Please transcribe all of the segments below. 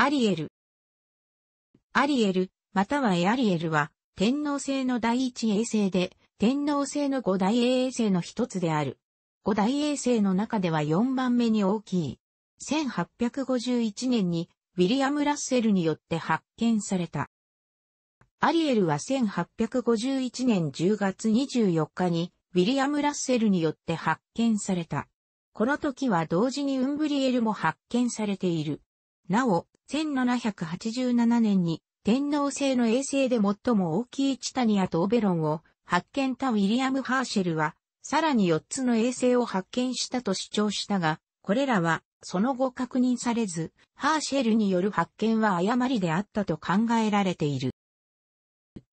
アリエル。アリエル、またはエアリエルは、天皇制の第一衛星で、天皇制の五大衛星の一つである。五大衛星の中では四番目に大きい。1851年に、ウィリアム・ラッセルによって発見された。アリエルは1851年10月24日に、ウィリアム・ラッセルによって発見された。この時は同時にウンブリエルも発見されている。なお、1787年に天皇制の衛星で最も大きいチタニアとオベロンを発見たウィリアム・ハーシェルは、さらに4つの衛星を発見したと主張したが、これらはその後確認されず、ハーシェルによる発見は誤りであったと考えられている。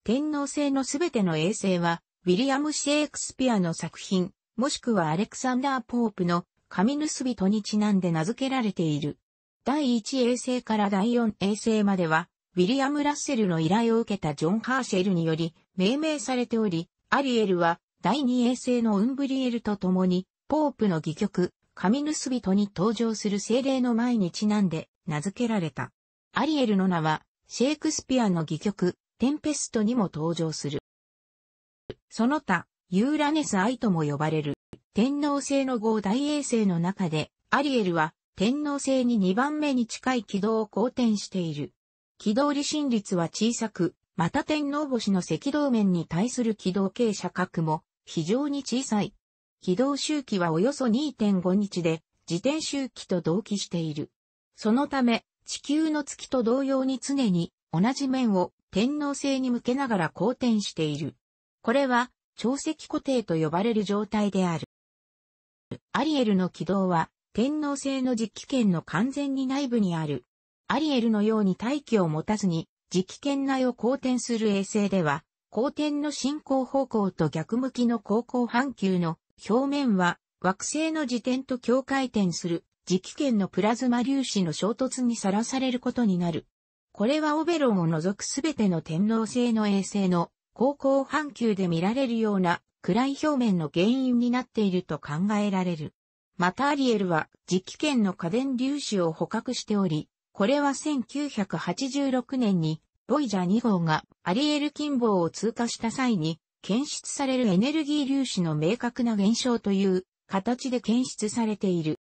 天皇制のすべての衛星は、ウィリアム・シェイクスピアの作品、もしくはアレクサンダー・ポープの紙盗人にちなんで名付けられている。第1衛星から第4衛星までは、ウィリアム・ラッセルの依頼を受けたジョン・ハーシェルにより命名されており、アリエルは第2衛星のウンブリエルと共に、ポープの戯曲、神盗人に登場する精霊の前にちなんで名付けられた。アリエルの名は、シェイクスピアの戯曲、テンペストにも登場する。その他、ユーラネス・アイとも呼ばれる、天皇星の号大衛星の中で、アリエルは天皇制に2番目に近い軌道を好転している。軌道離心率は小さく、また天皇星の赤道面に対する軌道傾斜角も非常に小さい。軌道周期はおよそ2.5日で、自転周期と同期している。そのため、地球の月と同様に常に同じ面を天皇星に向けながら公転している。これは、潮汐固定と呼ばれる状態である。アリエルの軌道は、天皇制の実機権の完全に内部にある。アリエルのように大気を持たずに、実機圏内を公転する衛星では、公転の進行方向と逆向きの高校半球の表面は、惑星の自転と境界点する磁気圏のプラズマ粒子の衝突にさらされることになる。これはオベロンを除くすべての天皇星の衛星の高校半球で見られるような暗い表面の原因になっていると考えられる。またアリエルは磁気圏の家電粒子を捕獲しており、これは1986年にボイジャー2号がアリエル近傍を通過した際に検出されるエネルギー粒子の明確な現象という形で検出されている。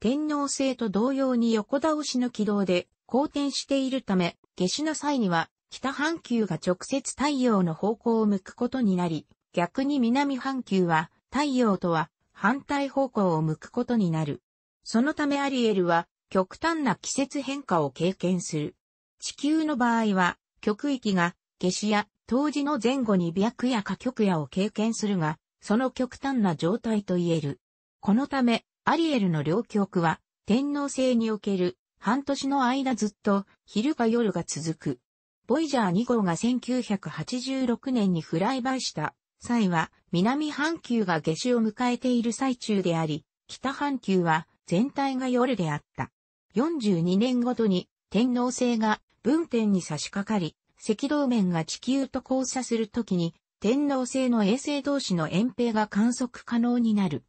天皇星と同様に横倒しの軌道で公転しているため、下死の際には北半球が直接太陽の方向を向くことになり、逆に南半球は太陽とは反対方向を向くことになる。そのためアリエルは極端な季節変化を経験する。地球の場合は極域が夏至や冬至の前後に白夜か極夜を経験するが、その極端な状態と言える。このため、アリエルの両極は、天皇制における半年の間ずっと昼か夜が続く。ボイジャー2号が1986年にフライバイした際は南半球が下旬を迎えている最中であり、北半球は全体が夜であった。42年ごとに天皇星が分点に差し掛かり、赤道面が地球と交差するときに、天皇星の衛星同士の遠平が観測可能になる。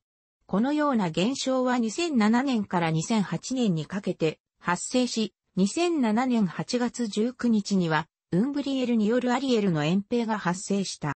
このような現象は2007年から2008年にかけて発生し、2007年8月19日には、ウンブリエルによるアリエルの遠平が発生した。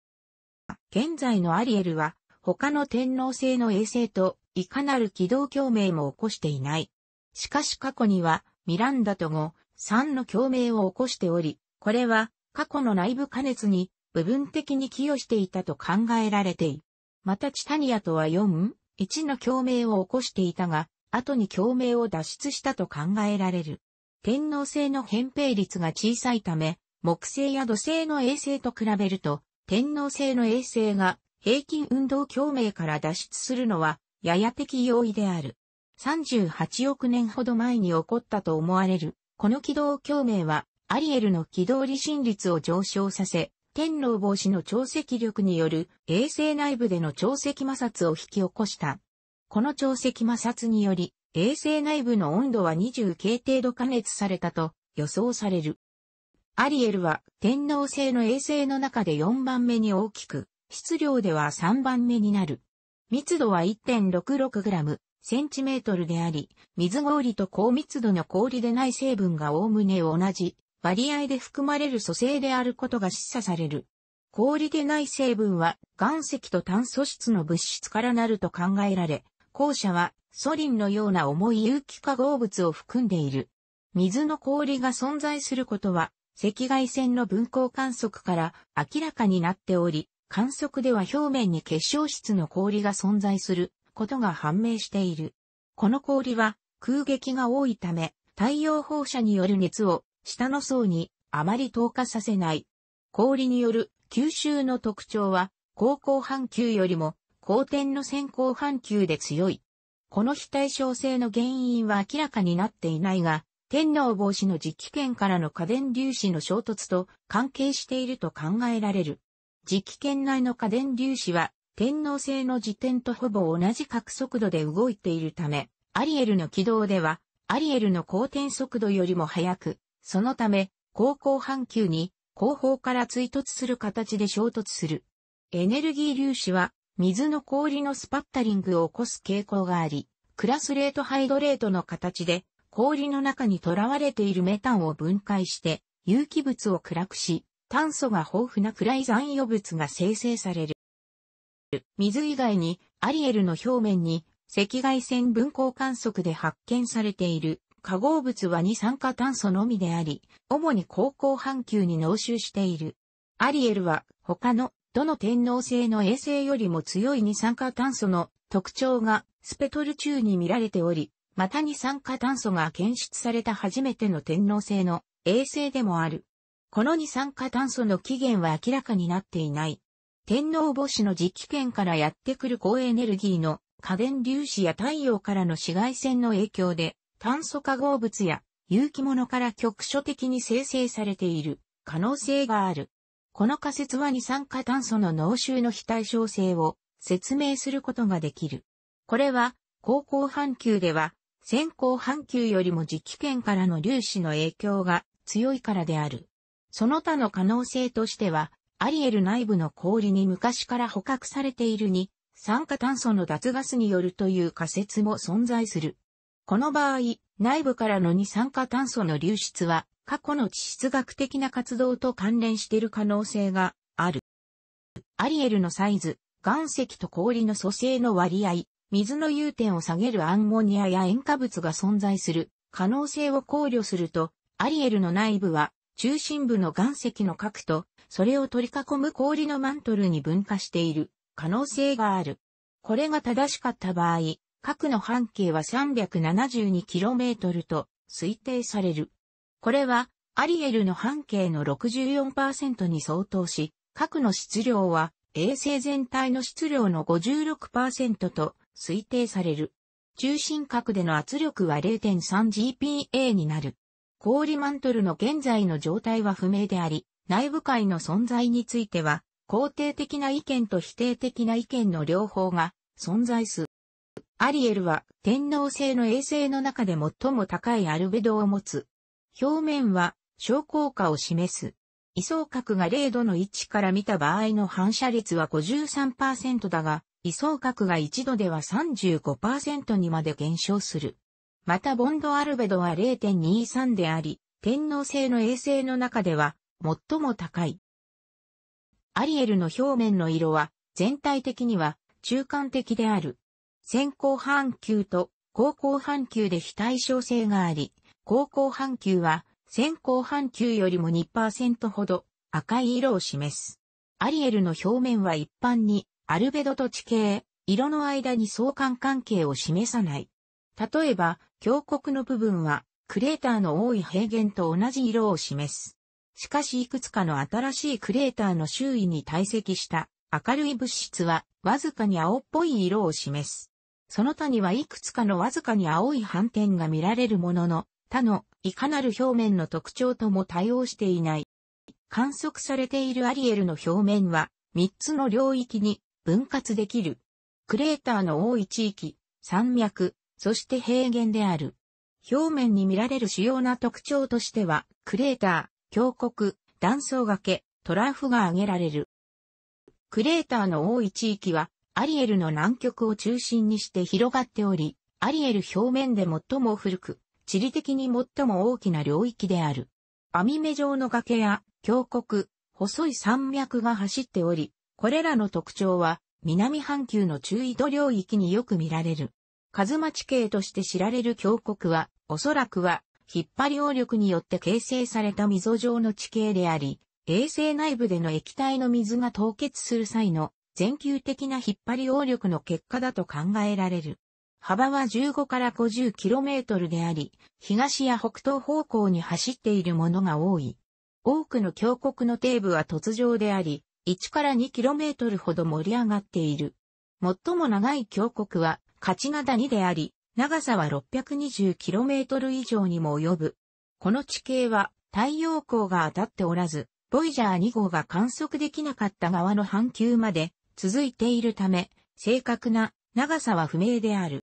現在のアリエルは、他の天皇制の衛星と、いかなる軌道共鳴も起こしていない。しかし過去には、ミランダと後、3の共鳴を起こしており、これは、過去の内部加熱に、部分的に寄与していたと考えられている。またチタニアとは4、1の共鳴を起こしていたが、後に共鳴を脱出したと考えられる。天皇星の扁平率が小さいため、木星や土星の衛星と比べると天皇制の衛星が平均運動共鳴から脱出するのはやや的容易である。38億年ほど前に起こったと思われる、この軌道共鳴は、アリエルの軌道離心率を上昇させ、天皇防止の潮汐力による衛星内部での潮汐摩擦を引き起こした。この潮汐摩擦により、衛星内部の温度は2系程度加熱されたと予想される。アリエルは天皇星の衛星の中で4番目に大きく、質量では3番目になる。密度は 1.66g、センチメートルであり、水氷と高密度の氷でない成分がおおむね同じ割合で含まれる素性であることが示唆される。氷でない成分は岩石と炭素質の物質からなると考えられ、後者はソリンのような重い有機化合物を含んでいる。水の氷が存在することは赤外線の分光観測から明らかになっており、観測では表面に結晶質の氷が存在することが判明している。この氷は空撃が多いため、太陽放射による熱を下の層にあまり透過させない。氷による吸収の特徴は、高校半球よりも高天の先行半球で強い。この非対称性の原因は明らかになっていないが、天皇帽子の磁気圏からの家電粒子の衝突と関係していると考えられる。磁気圏内の家電粒子は天皇星の時点とほぼ同じ角速度で動いているため、アリエルの軌道では、アリエルの公転速度よりも速く、そのため、高校半球に後方から追突する形で衝突する。エネルギー粒子は、水の氷のスパッタリングを起こす傾向があり、クラスレートハイドレートの形で氷の中に囚われているメタンを分解して有機物を暗くし、炭素が豊富な暗い残余物が生成される。水以外にアリエルの表面に赤外線分光観測で発見されている化合物は二酸化炭素のみであり、主に高校半球に濃集している。アリエルは他のどの天皇星の衛星よりも強い二酸化炭素の特徴がスペトル中に見られており、また二酸化炭素が検出された初めての天皇星の衛星でもある。この二酸化炭素の起源は明らかになっていない。天皇母子の磁気圏からやってくる高エネルギーの家電粒子や太陽からの紫外線の影響で炭素化合物や有機物から局所的に生成されている可能性がある。この仮説は二酸化炭素の濃臭の非対称性を説明することができる。これは、高校半球では先行半球よりも磁気圏からの粒子の影響が強いからである。その他の可能性としては、アリエル内部の氷に昔から捕獲されているに、酸化炭素の脱ガスによるという仮説も存在する。この場合、内部からの二酸化炭素の流出は、過去の地質学的な活動と関連している可能性がある。アリエルのサイズ、岩石と氷の組成の割合、水の融点を下げるアンモニアや塩化物が存在する可能性を考慮すると、アリエルの内部は中心部の岩石の核と、それを取り囲む氷のマントルに分化している可能性がある。これが正しかった場合、核の半径は 372km と推定される。これは、アリエルの半径の64%に相当し、核の質量は衛星全体の質量の56%と推定される。中心角での圧力は 0.3GPa になる。氷マントルの現在の状態は不明であり、内部界の存在については、肯定的な意見と否定的な意見の両方が存在す。アリエルは天皇星の衛星の中で最も高いアルベドを持つ。表面は昇降下を示す。位相角が0度の位置から見た場合の反射率は53%だが、位相角が1度では35%にまで減少する。またボンドアルベドは0.23であり、天皇星の衛星の中では最も高い。アリエルの表面の色は全体的には中間的である。先行半球と後行半球で非対称性があり、後行半球は先行半球よりも2%ほど赤い色を示す。アリエルの表面は一般にアルベドと地形、色の間に相関関係を示さない。例えば、峡谷の部分は、クレーターの多い平原と同じ色を示す。しかしいくつかの新しいクレーターの周囲に堆積した明るい物質はわずかに青っぽい色を示す。その他にはいくつかのわずかに青い斑点が見られるものの、他のいかなる表面の特徴とも対応していない。観測されているアリエルの表面は3つの領域に分割できる。クレーターの多い地域、山脈、そして平原である。表面に見られる主要な特徴としては、クレーター、峡谷、断層崖、トラフが挙げられる。クレーターの多い地域は、アリエルの南極を中心にして広がっており、アリエル表面で最も古く、地理的に最も大きな領域である。網目状の崖や峡谷、細い山脈が走っており、これらの特徴は、南半球の中緯度領域によく見られる。カズマ地形として知られる峡谷は、おそらくは、引っ張り応力によって形成された溝状の地形であり、衛星内部での液体の水が凍結する際の全球的な引っ張り応力の結果だと考えられる。幅は15から 50km であり、東や北東方向に走っているものが多い。多くの峡谷の底部は突上であり、1から 2km ほど盛り上がっている。最も長い峡谷は、勝ヶ谷であり、長さは 620km 以上にも及ぶ。この地形は、太陽光が当たっておらず、ボイジャー2号が観測できなかった側の半球まで続いているため、正確な長さは不明である。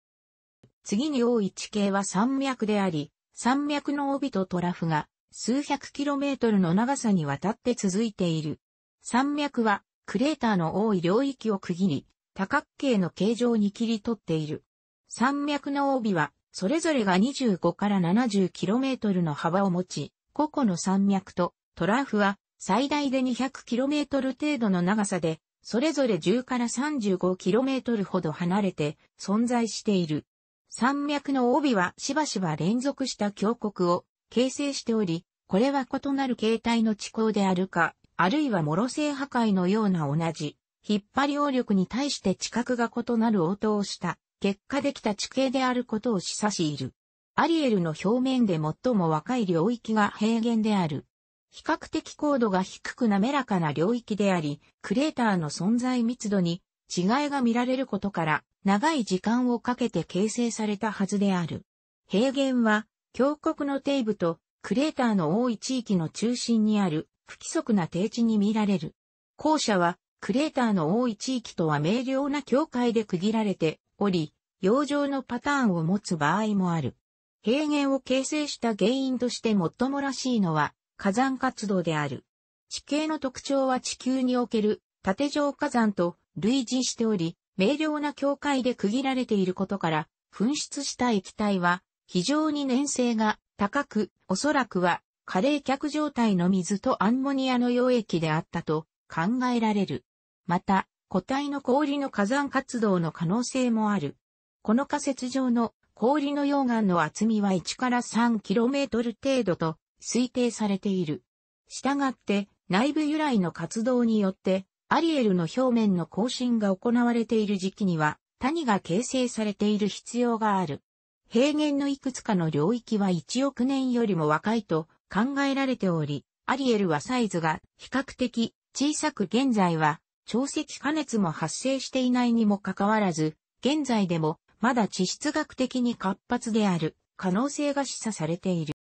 次に多い地形は山脈であり、山脈の帯とトラフが数百キロメートルの長さにわたって続いている。山脈はクレーターの多い領域を区切り、多角形の形状に切り取っている。山脈の帯は、それぞれが25から 70km の幅を持ち、個々の山脈とトラフは最大で 200km 程度の長さで、それぞれ10から 35km ほど離れて存在している。山脈の帯はしばしば連続した峡谷を形成しており、これは異なる形態の地溝であるか、あるいはモロ性破壊のような同じ、引っ張り応力に対して地覚が異なる応答をした、結果できた地形であることを示唆している。アリエルの表面で最も若い領域が平原である。比較的高度が低く滑らかな領域であり、クレーターの存在密度に違いが見られることから、長い時間をかけて形成されたはずである。平原は、峡谷の底部とクレーターの多い地域の中心にある不規則な低地に見られる。校舎は、クレーターの多い地域とは明瞭な境界で区切られており、洋上のパターンを持つ場合もある。平原を形成した原因として最もらしいのは火山活動である。地形の特徴は地球における縦状火山と類似しており、明瞭な境界で区切られていることから、噴出した液体は非常に粘性が高く、おそらくは過冷却状態の水とアンモニアの溶液であったと考えられる。また、固体の氷の火山活動の可能性もある。この仮説上の氷の溶岩の厚みは1から 3km 程度と推定されている。したがって、内部由来の活動によって、アリエルの表面の更新が行われている時期には、谷が形成されている必要がある。平原のいくつかの領域は1億年よりも若いと考えられており、アリエルはサイズが比較的小さく現在は潮汐加熱も発生していないにもかかわらず、現在でもまだ地質学的に活発である可能性が示唆されている。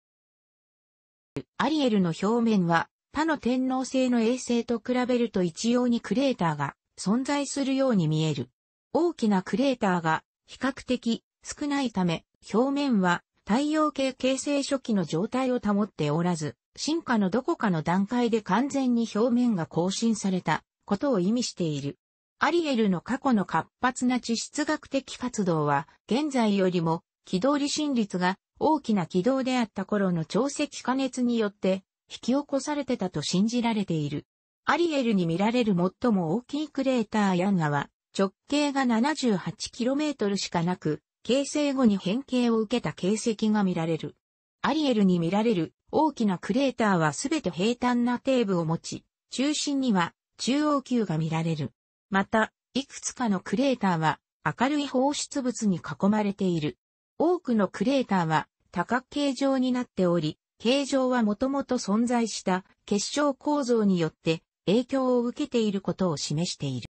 アリエルの表面は他の天皇星の衛星と比べると一様にクレーターが存在するように見える。大きなクレーターが比較的少ないため表面は太陽系形成初期の状態を保っておらず、進化のどこかの段階で完全に表面が更新されたことを意味している。アリエルの過去の活発な地質学的活動は、現在よりも、軌道離心率が大きな軌道であった頃の潮汐加熱によって、引き起こされてたと信じられている。アリエルに見られる最も大きいクレーターヤンガは、直径が 78km しかなく、形成後に変形を受けた形跡が見られる。アリエルに見られる大きなクレーターはすべて平坦な底部を持ち、中心には中央球が見られる。また、いくつかのクレーターは明るい放出物に囲まれている。多くのクレーターは多角形状になっており、形状はもともと存在した結晶構造によって影響を受けていることを示している。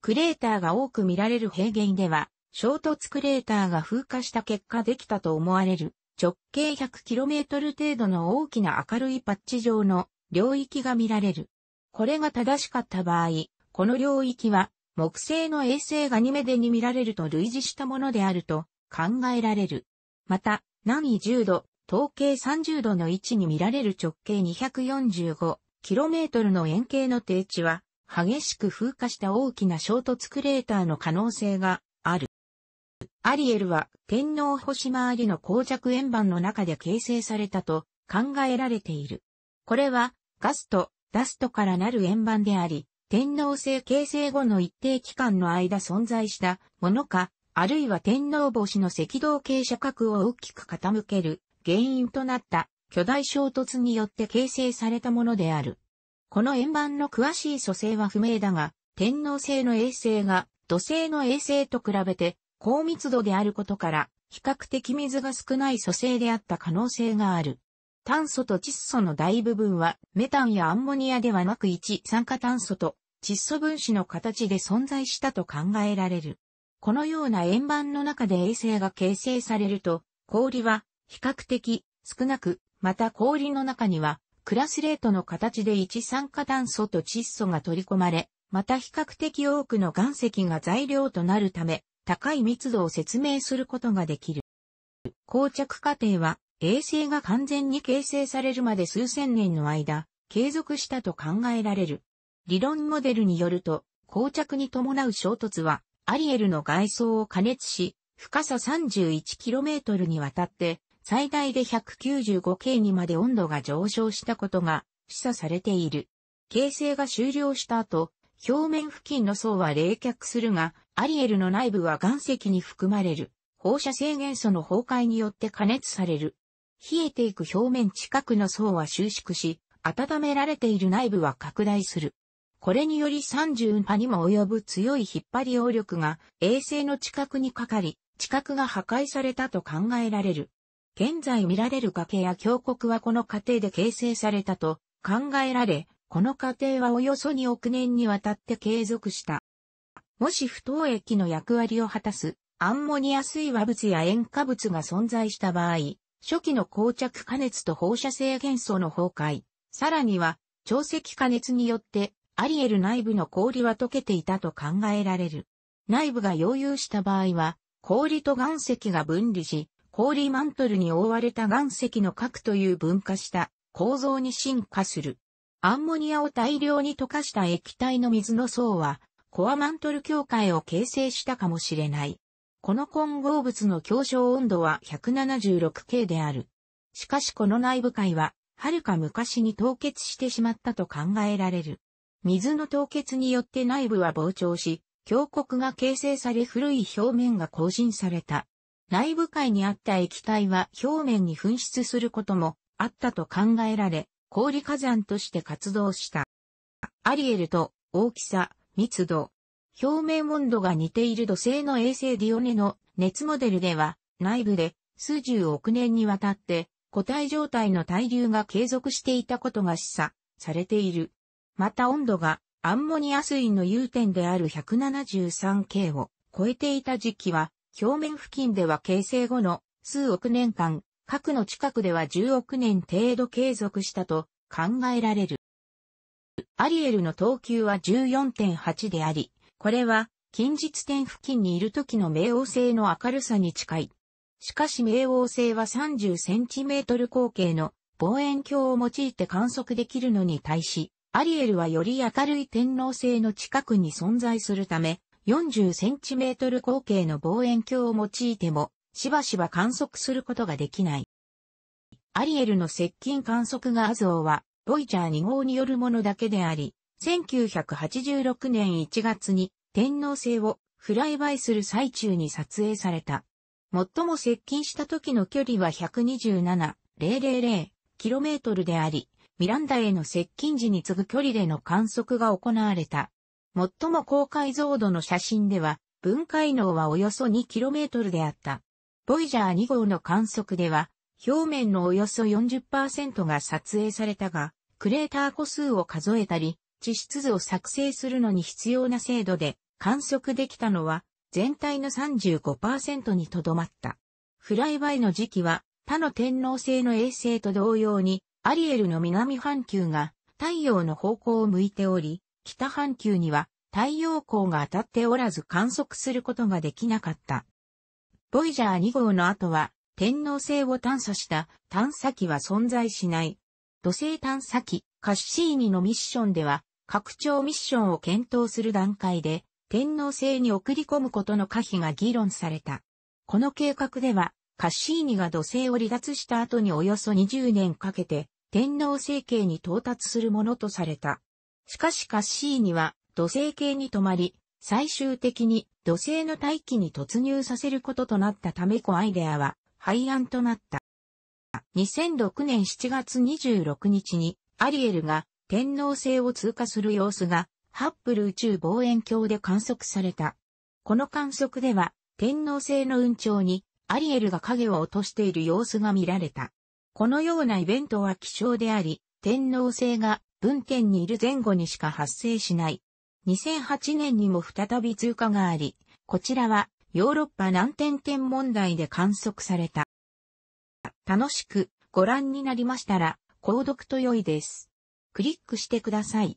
クレーターが多く見られる平原では、衝突クレーターが風化した結果できたと思われる直径 100km 程度の大きな明るいパッチ状の領域が見られる。これが正しかった場合、この領域は木星の衛星ガニメデに見られると類似したものであると考えられる。また、南緯10度、東経30度の位置に見られる直径 245km の円形の低地は、激しく風化した大きな衝突クレーターの可能性がある。アリエルは天皇星回りの膠着円盤の中で形成されたと考えられている。これはガスとダストからなる円盤であり、天皇星形成後の一定期間の間存在したものか、あるいは天皇星の赤道傾斜角を大きく傾ける原因となった巨大衝突によって形成されたものである。この円盤の詳しい組成は不明だが、天皇星の衛星が土星の衛星と比べて高密度であることから、比較的水が少ない組成であった可能性がある。炭素と窒素の大部分は、メタンやアンモニアではなく一酸化炭素と窒素分子の形で存在したと考えられる。このような円盤の中で衛星が形成されると、氷は比較的少なく、また氷の中には、クラスレートの形で一酸化炭素と窒素が取り込まれ、また比較的多くの岩石が材料となるため、高い密度を説明することができる。膠着過程は、衛星が完全に形成されるまで数千年の間、継続したと考えられる。理論モデルによると、膠着に伴う衝突は、アリエルの外装を加熱し、深さ 31km にわたって、最大で 195K にまで温度が上昇したことが示唆されている。形成が終了した後、表面付近の層は冷却するが、アリエルの内部は岩石に含まれる。放射性元素の崩壊によって加熱される。冷えていく表面近くの層は収縮し、温められている内部は拡大する。これにより30波にも及ぶ強い引っ張り応力が衛星の近くにかかり、地殻が破壊されたと考えられる。現在見られる崖や峡谷はこの過程で形成されたと考えられ、この過程はおよそ2億年にわたって継続した。もし不凍液の役割を果たすアンモニア水和物や塩化物が存在した場合、初期の膠着加熱と放射性元素の崩壊、さらには潮汐加熱によってアリエル内部の氷は溶けていたと考えられる。内部が溶融した場合は、氷と岩石が分離し、氷マントルに覆われた岩石の核という分化した構造に進化する。アンモニアを大量に溶かした液体の水の層は、コアマントル境界を形成したかもしれない。この混合物の強小温度は 176K である。しかしこの内部界は、はるか昔に凍結してしまったと考えられる。水の凍結によって内部は膨張し、峡谷が形成され古い表面が更新された。内部界にあった液体は表面に噴出することもあったと考えられ、氷火山として活動した。アリエルと大きさ、密度、表面温度が似ている土星の衛星ディオネの熱モデルでは、内部で数十億年にわたって固体状態の対流が継続していたことが示唆されている。また温度がアンモニア水の融点である 173K を超えていた時期は、表面付近では形成後の数億年間、核の近くでは10億年程度継続したと考えられる。アリエルの等級は14.8であり、これは近日点付近にいる時の冥王星の明るさに近い。しかし冥王星は3 0センチメートル口径の望遠鏡を用いて観測できるのに対し、アリエルはより明るい天王星の近くに存在するため、40センチメートル口径の望遠鏡を用いてもしばしば観測することができない。アリエルの接近観測画像は、ボイチャー2号によるものだけであり、1986年1月に天皇星をフライバイする最中に撮影された。最も接近した時の距離は 127,000km であり、ミランダへの接近時に次ぐ距離での観測が行われた。最も高解像度の写真では、分解能はおよそ 2km であった。ボイジャー2号の観測では、表面のおよそ40%が撮影されたが、クレーター個数を数えたり、地質図を作成するのに必要な精度で観測できたのは、全体の35%にとどまった。フライバイの時期は、他の天皇星の衛星と同様に、アリエルの南半球が太陽の方向を向いており、北半球には太陽光が当たっておらず観測することができなかった。ボイジャー2号の後は、天皇星を探査した探査機は存在しない。土星探査機、カッシーニのミッションでは、拡張ミッションを検討する段階で、天皇星に送り込むことの可否が議論された。この計画では、カッシーニが土星を離脱した後におよそ20年かけて、天皇星系に到達するものとされた。しかしカッシーニは土星系に止まり、最終的に土星の大気に突入させることとなったためコアイデアは廃案となった。2006年7月26日にアリエルが天皇星を通過する様子がハッブル宇宙望遠鏡で観測された。この観測では天皇星の運頂にアリエルが影を落としている様子が見られた。このようなイベントは希少であり、天皇星が分点にいる前後にしか発生しない2008年にも再び通過があり、こちらはヨーロッパ南天天問題で観測された。楽しくご覧になりましたら、購読と良いです。クリックしてください。